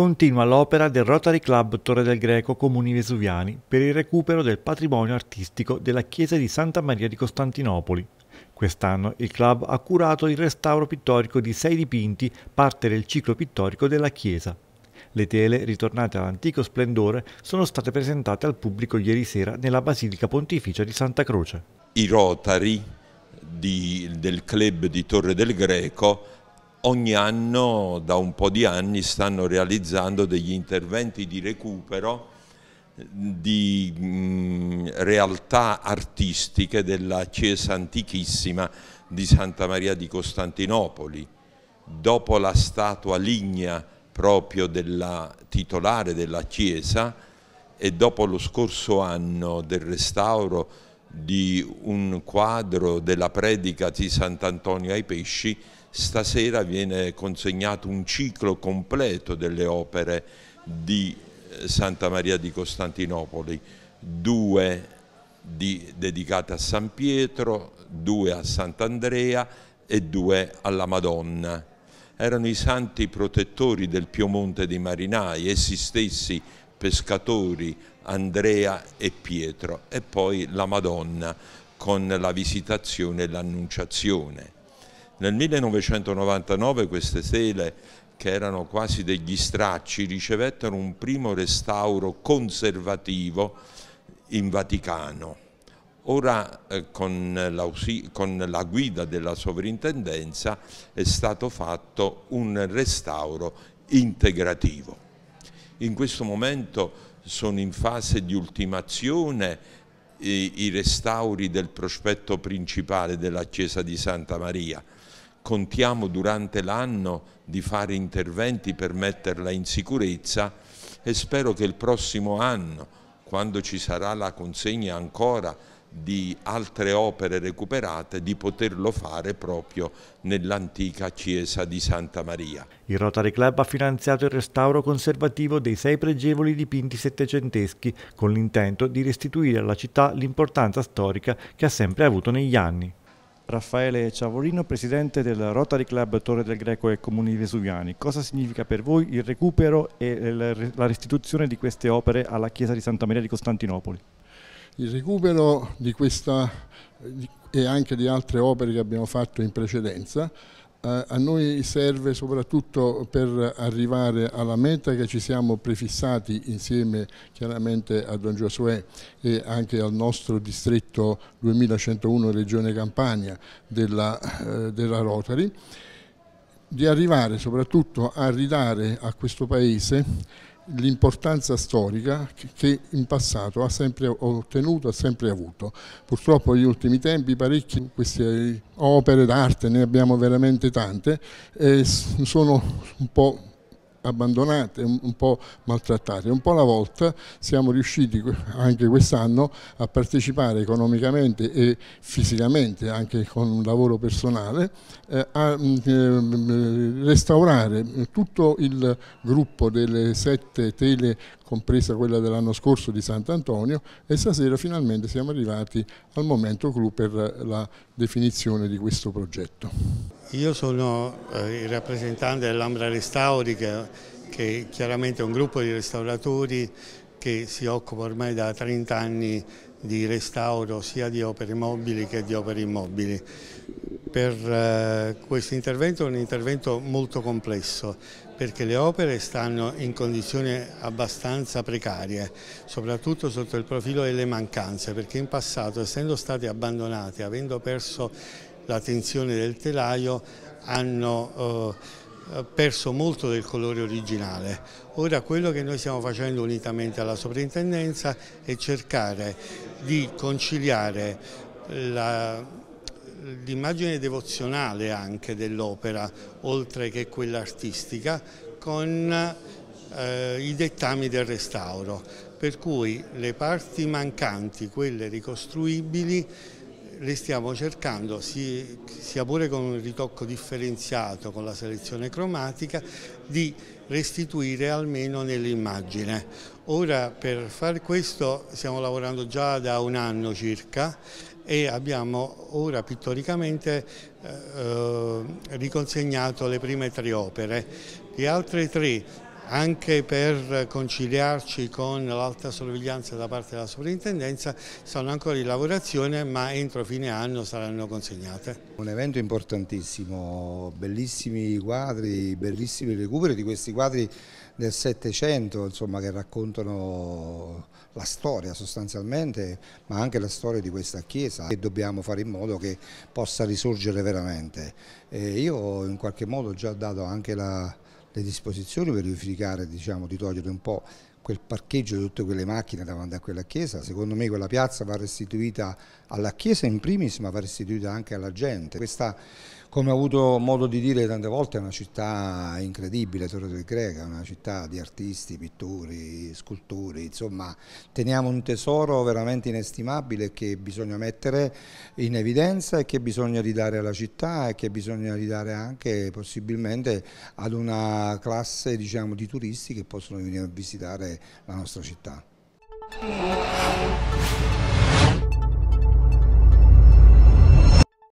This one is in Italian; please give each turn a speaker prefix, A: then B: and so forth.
A: continua l'opera del Rotary Club Torre del Greco Comuni Vesuviani per il recupero del patrimonio artistico della chiesa di Santa Maria di Costantinopoli. Quest'anno il club ha curato il restauro pittorico di sei dipinti, parte del ciclo pittorico della chiesa. Le tele, ritornate all'antico splendore, sono state presentate al pubblico ieri sera nella Basilica Pontificia di Santa Croce.
B: I Rotary di, del club di Torre del Greco ogni anno da un po' di anni stanno realizzando degli interventi di recupero di mh, realtà artistiche della chiesa antichissima di Santa Maria di Costantinopoli. Dopo la statua lignea proprio della titolare della chiesa e dopo lo scorso anno del restauro di un quadro della predica di Sant'Antonio ai Pesci, stasera viene consegnato un ciclo completo delle opere di eh, Santa Maria di Costantinopoli, due di, dedicate a San Pietro, due a Sant'Andrea e due alla Madonna. Erano i santi protettori del Piemonte dei marinai, essi stessi pescatori, Andrea e Pietro e poi la Madonna con la visitazione e l'annunciazione. Nel 1999 queste tele, che erano quasi degli stracci, ricevettero un primo restauro conservativo in Vaticano. Ora eh, con, con, la guida della sovrintendenza è stato fatto un restauro integrativo. In questo momento sono in fase di ultimazione i, restauri del prospetto principale della chiesa di Santa Maria. Contiamo durante l'anno di fare interventi per metterla in sicurezza e spero che il prossimo anno, quando ci sarà la consegna ancora di altre opere recuperate di poterlo fare proprio nell'antica chiesa di Santa Maria.
A: Il Rotary Club ha finanziato il restauro conservativo dei sei pregevoli dipinti settecenteschi con l'intento di restituire alla città l'importanza storica che ha sempre avuto negli anni. Raffaele Ciavolino, presidente del Rotary Club Torre del Greco e Comuni Vesuviani. Cosa significa per voi il recupero e la restituzione di queste opere alla chiesa di Santa Maria di Costantinopoli?
C: il recupero di questa e anche di altre opere che abbiamo fatto in precedenza eh, a noi serve soprattutto per arrivare alla meta che ci siamo prefissati insieme chiaramente a Don Giosuè e anche al nostro distretto 2101 Regione Campania della, eh, della Rotary, di arrivare soprattutto a ridare a questo Paese l'importanza storica che in passato ha sempre ottenuto, ha sempre avuto. Purtroppo negli ultimi tempi parecchie queste opere d'arte, ne abbiamo veramente tante, eh, sono un po' abbandonate, un po' maltrattate. Un po' alla volta siamo riusciti anche quest'anno a partecipare economicamente e fisicamente, anche con un lavoro personale, eh, a mm, eh, restaurare tutto il gruppo delle sette tele compresa quella dell'anno scorso di Sant'Antonio e stasera finalmente siamo arrivati al momento clou per la definizione di questo progetto.
D: Io sono eh, il rappresentante dell'Ambra Restauri, che, che chiaramente è un gruppo di restauratori che si occupa ormai da 30 anni di restauro sia di opere mobili che di opere immobili. Per eh, questo intervento è un intervento molto complesso perché le opere stanno in condizioni abbastanza precarie, soprattutto sotto il profilo delle mancanze, perché in passato essendo state abbandonate, avendo perso la tensione del telaio hanno eh, perso molto del colore originale. Ora quello che noi stiamo facendo unitamente alla sovrintendenza è cercare di conciliare l'immagine devozionale anche dell'opera, oltre che quella artistica, con eh, i dettami del restauro. Per cui le parti mancanti, quelle ricostruibili, le stiamo cercando, sia pure con un ritocco differenziato, con la selezione cromatica, di restituire almeno nell'immagine. Ora per far questo stiamo lavorando già da un anno circa e abbiamo ora pittoricamente eh, eh riconsegnato le prime tre opere. Le altre tre anche per conciliarci con l'alta sorveglianza da parte della sovrintendenza sono ancora in lavorazione ma entro fine anno saranno consegnate.
E: Un evento importantissimo, bellissimi quadri, bellissimi recuperi di questi quadri del Settecento insomma, che raccontano la storia sostanzialmente ma anche la storia di questa chiesa e dobbiamo fare in modo che possa risorgere veramente. E io in qualche modo ho già dato anche la le disposizioni per verificare diciamo, di togliere un po' quel parcheggio di tutte quelle macchine davanti a quella chiesa. Secondo me quella piazza va restituita alla chiesa in primis ma va restituita anche alla gente. Questa come ho avuto modo di dire tante volte è una città incredibile, Torre del Greca, una città di artisti, pittori, scultori, insomma teniamo un tesoro veramente inestimabile che bisogna mettere in evidenza e che bisogna ridare alla città e che bisogna ridare anche possibilmente ad una classe diciamo, di turisti che possono venire a visitare la nostra città.